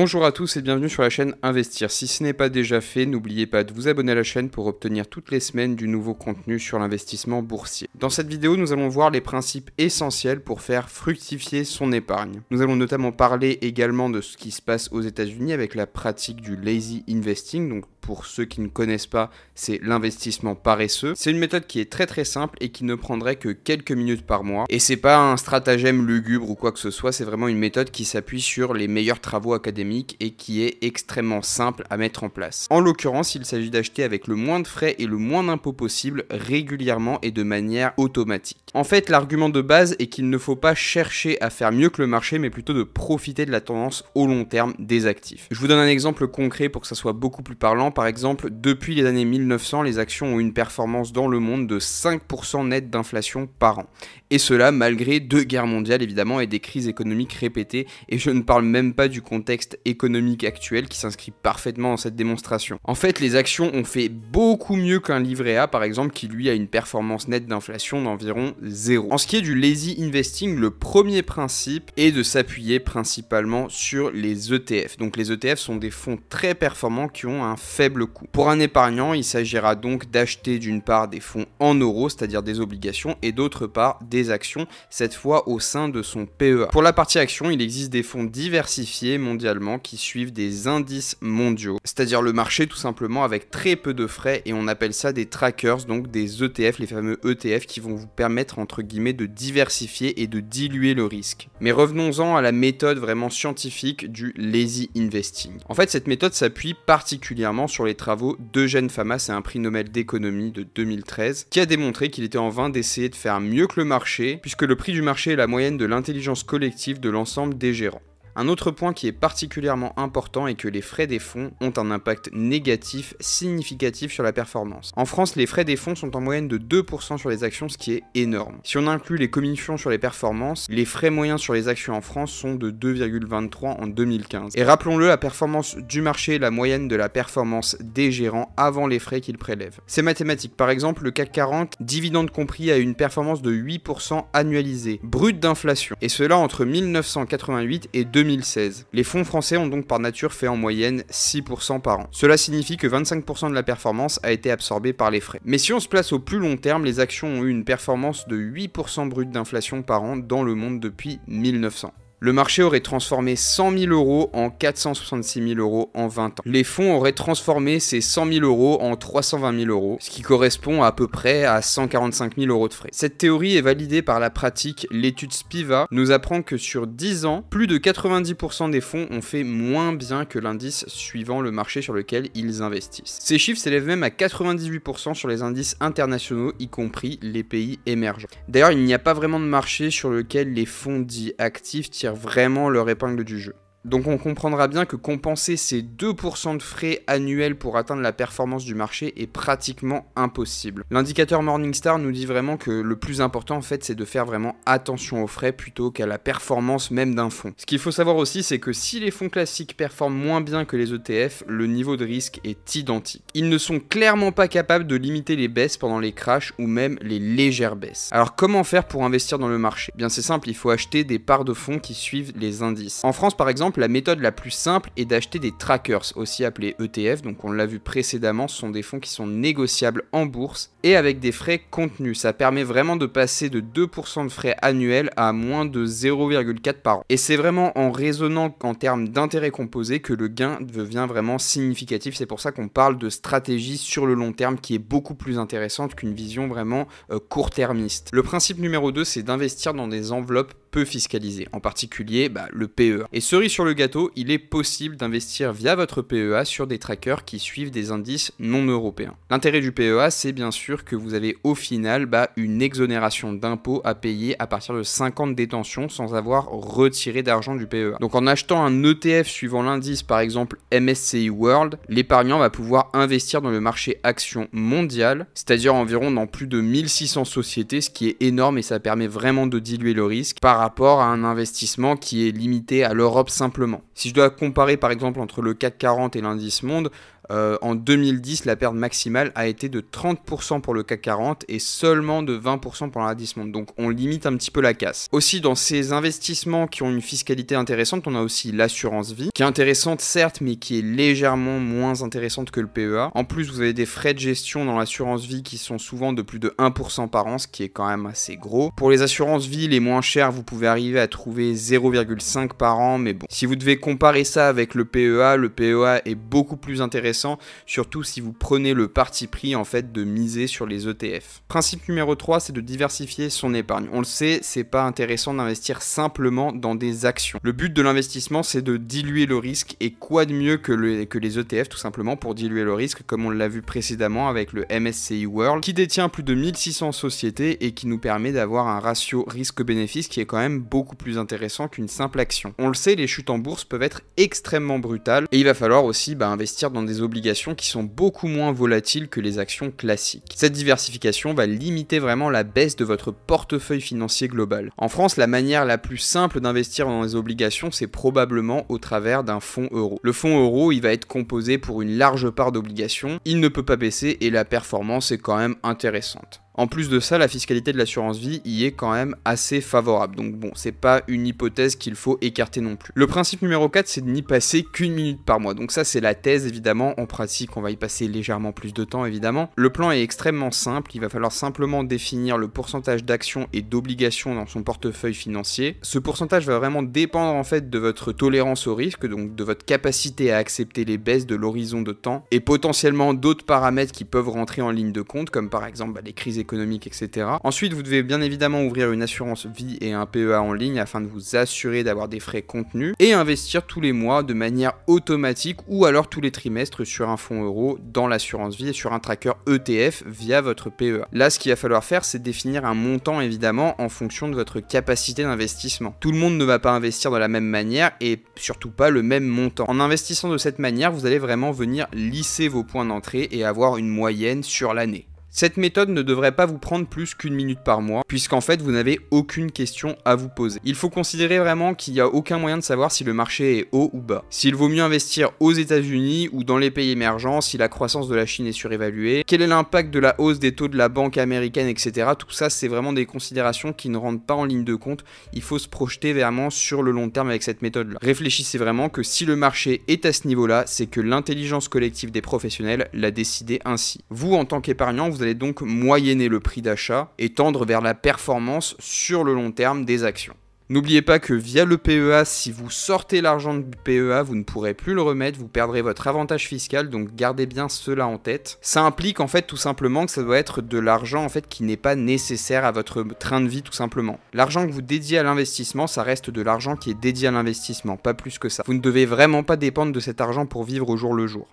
Bonjour à tous et bienvenue sur la chaîne Investir. Si ce n'est pas déjà fait, n'oubliez pas de vous abonner à la chaîne pour obtenir toutes les semaines du nouveau contenu sur l'investissement boursier. Dans cette vidéo, nous allons voir les principes essentiels pour faire fructifier son épargne. Nous allons notamment parler également de ce qui se passe aux États-Unis avec la pratique du lazy investing, pour ceux qui ne connaissent pas, c'est l'investissement paresseux. C'est une méthode qui est très très simple et qui ne prendrait que quelques minutes par mois. Et c'est pas un stratagème lugubre ou quoi que ce soit, c'est vraiment une méthode qui s'appuie sur les meilleurs travaux académiques et qui est extrêmement simple à mettre en place. En l'occurrence, il s'agit d'acheter avec le moins de frais et le moins d'impôts possible régulièrement et de manière automatique. En fait, l'argument de base est qu'il ne faut pas chercher à faire mieux que le marché, mais plutôt de profiter de la tendance au long terme des actifs. Je vous donne un exemple concret pour que ça soit beaucoup plus parlant par exemple, depuis les années 1900, les actions ont une performance dans le monde de 5% net d'inflation par an et cela malgré deux guerres mondiales évidemment et des crises économiques répétées, et je ne parle même pas du contexte économique actuel qui s'inscrit parfaitement dans cette démonstration. En fait, les actions ont fait beaucoup mieux qu'un livret A par exemple qui lui a une performance nette d'inflation d'environ zéro. En ce qui est du lazy investing, le premier principe est de s'appuyer principalement sur les ETF. Donc les ETF sont des fonds très performants qui ont un faible coût. Pour un épargnant, il s'agira donc d'acheter d'une part des fonds en euros, c'est-à-dire des obligations, et d'autre part des actions, cette fois au sein de son PEA. Pour la partie actions, il existe des fonds diversifiés mondialement qui suivent des indices mondiaux, c'est-à-dire le marché tout simplement avec très peu de frais et on appelle ça des trackers, donc des ETF, les fameux ETF qui vont vous permettre entre guillemets de diversifier et de diluer le risque. Mais revenons-en à la méthode vraiment scientifique du lazy investing. En fait, cette méthode s'appuie particulièrement sur les travaux d'Eugène Famas et un prix Nobel d'économie de 2013 qui a démontré qu'il était en vain d'essayer de faire mieux que le marché puisque le prix du marché est la moyenne de l'intelligence collective de l'ensemble des gérants. Un autre point qui est particulièrement important est que les frais des fonds ont un impact négatif significatif sur la performance. En France, les frais des fonds sont en moyenne de 2% sur les actions, ce qui est énorme. Si on inclut les commissions sur les performances, les frais moyens sur les actions en France sont de 2,23 en 2015. Et rappelons-le, la performance du marché est la moyenne de la performance des gérants avant les frais qu'ils prélèvent. C'est mathématique. Par exemple, le CAC 40, dividende compris, a une performance de 8% annualisée, brute d'inflation. Et cela entre 1988 et 2000 les fonds français ont donc par nature fait en moyenne 6% par an. Cela signifie que 25% de la performance a été absorbée par les frais. Mais si on se place au plus long terme, les actions ont eu une performance de 8% brut d'inflation par an dans le monde depuis 1900. Le marché aurait transformé 100 000 euros en 466 000 euros en 20 ans. Les fonds auraient transformé ces 100 000 euros en 320 000 euros, ce qui correspond à, peu près à 145 000 euros de frais. Cette théorie est validée par la pratique. L'étude SPIVA nous apprend que sur 10 ans, plus de 90% des fonds ont fait moins bien que l'indice suivant le marché sur lequel ils investissent. Ces chiffres s'élèvent même à 98% sur les indices internationaux, y compris les pays émergents. D'ailleurs, il n'y a pas vraiment de marché sur lequel les fonds dits actifs vraiment leur épingle du jeu. Donc on comprendra bien que compenser ces 2% de frais annuels pour atteindre la performance du marché est pratiquement impossible. L'indicateur Morningstar nous dit vraiment que le plus important en fait c'est de faire vraiment attention aux frais plutôt qu'à la performance même d'un fonds. Ce qu'il faut savoir aussi c'est que si les fonds classiques performent moins bien que les ETF, le niveau de risque est identique. Ils ne sont clairement pas capables de limiter les baisses pendant les crashs ou même les légères baisses. Alors comment faire pour investir dans le marché eh Bien c'est simple, il faut acheter des parts de fonds qui suivent les indices. En France par exemple, la méthode la plus simple est d'acheter des trackers, aussi appelés ETF, donc on l'a vu précédemment, ce sont des fonds qui sont négociables en bourse et avec des frais contenus. Ça permet vraiment de passer de 2% de frais annuels à moins de 0,4 par an. Et c'est vraiment en raisonnant en termes d'intérêt composé que le gain devient vraiment significatif. C'est pour ça qu'on parle de stratégie sur le long terme qui est beaucoup plus intéressante qu'une vision vraiment euh, court-termiste. Le principe numéro 2, c'est d'investir dans des enveloppes peu fiscalisé, en particulier bah, le PEA. Et cerise sur le gâteau, il est possible d'investir via votre PEA sur des trackers qui suivent des indices non européens. L'intérêt du PEA, c'est bien sûr que vous avez au final bah, une exonération d'impôts à payer à partir de 50 détentions sans avoir retiré d'argent du PEA. Donc en achetant un ETF suivant l'indice, par exemple MSCI World, l'épargnant va pouvoir investir dans le marché action mondial, c'est-à-dire environ dans plus de 1600 sociétés, ce qui est énorme et ça permet vraiment de diluer le risque. Par par rapport à un investissement qui est limité à l'Europe simplement. Si je dois comparer par exemple entre le CAC 40 et l'indice monde, euh, en 2010, la perte maximale a été de 30% pour le CAC 40 et seulement de 20% pour l'arrondissement. Donc on limite un petit peu la casse. Aussi, dans ces investissements qui ont une fiscalité intéressante, on a aussi l'assurance vie, qui est intéressante certes, mais qui est légèrement moins intéressante que le PEA. En plus, vous avez des frais de gestion dans l'assurance vie qui sont souvent de plus de 1% par an, ce qui est quand même assez gros. Pour les assurances vie les moins chères, vous pouvez arriver à trouver 0,5 par an, mais bon. Si vous devez comparer ça avec le PEA, le PEA est beaucoup plus intéressant surtout si vous prenez le parti pris en fait de miser sur les ETF. Principe numéro 3, c'est de diversifier son épargne. On le sait, c'est pas intéressant d'investir simplement dans des actions. Le but de l'investissement, c'est de diluer le risque et quoi de mieux que, les ETF tout simplement pour diluer le risque comme on l'a vu précédemment avec le MSCI World qui détient plus de 1600 sociétés et qui nous permet d'avoir un ratio risque-bénéfice qui est quand même beaucoup plus intéressant qu'une simple action. On le sait, les chutes en bourse peuvent être extrêmement brutales et il va falloir aussi bah, investir dans des obligations qui sont beaucoup moins volatiles que les actions classiques. Cette diversification va limiter vraiment la baisse de votre portefeuille financier global. En France, la manière la plus simple d'investir dans les obligations, c'est probablement au travers d'un fonds euro. Le fonds euro, il va être composé pour une large part d'obligations, il ne peut pas baisser et la performance est quand même intéressante. En plus de ça, la fiscalité de l'assurance vie y est quand même assez favorable. Donc bon, c'est pas une hypothèse qu'il faut écarter non plus. Le principe numéro 4, c'est de n'y passer qu'une minute par mois. Donc ça, c'est la thèse évidemment. En pratique, on va y passer légèrement plus de temps évidemment. Le plan est extrêmement simple. Il va falloir simplement définir le pourcentage d'actions et d'obligations dans son portefeuille financier. Ce pourcentage va vraiment dépendre en fait de votre tolérance au risque, donc de votre capacité à accepter les baisses de l'horizon de temps et potentiellement d'autres paramètres qui peuvent rentrer en ligne de compte, comme par exemple bah, les crises économiques Ensuite, vous devez bien évidemment ouvrir une assurance vie et un PEA en ligne afin de vous assurer d'avoir des frais contenus et investir tous les mois de manière automatique ou alors tous les trimestres sur un fonds euro dans l'assurance vie et sur un tracker ETF via votre PEA. Là, ce qu'il va falloir faire, c'est définir un montant évidemment en fonction de votre capacité d'investissement. Tout le monde ne va pas investir de la même manière et surtout pas le même montant. En investissant de cette manière, vous allez vraiment venir lisser vos points d'entrée et avoir une moyenne sur l'année. Cette méthode ne devrait pas vous prendre plus qu'une minute par mois, puisqu'en fait vous n'avez aucune question à vous poser. Il faut considérer vraiment qu'il n'y a aucun moyen de savoir si le marché est haut ou bas. S'il vaut mieux investir aux États-Unis ou dans les pays émergents, si la croissance de la Chine est surévaluée, quel est l'impact de la hausse des taux de la banque américaine, etc. Tout ça, c'est vraiment des considérations qui ne rentrent pas en ligne de compte. Il faut se projeter vraiment sur le long terme avec cette méthode-là. Réfléchissez vraiment que si le marché est à ce niveau-là, c'est que l'intelligence collective des professionnels l'a décidé ainsi. Vous, en tant qu'épargnant, vous allez donc moyenner le prix d'achat et tendre vers la performance sur le long terme des actions. N'oubliez pas que via le PEA, si vous sortez l'argent du PEA, vous ne pourrez plus le remettre, vous perdrez votre avantage fiscal, donc gardez bien cela en tête. Ça implique en fait tout simplement que ça doit être de l'argent en fait qui n'est pas nécessaire à votre train de vie tout simplement. L'argent que vous dédiez à l'investissement, ça reste de l'argent qui est dédié à l'investissement, pas plus que ça. Vous ne devez vraiment pas dépendre de cet argent pour vivre au jour le jour.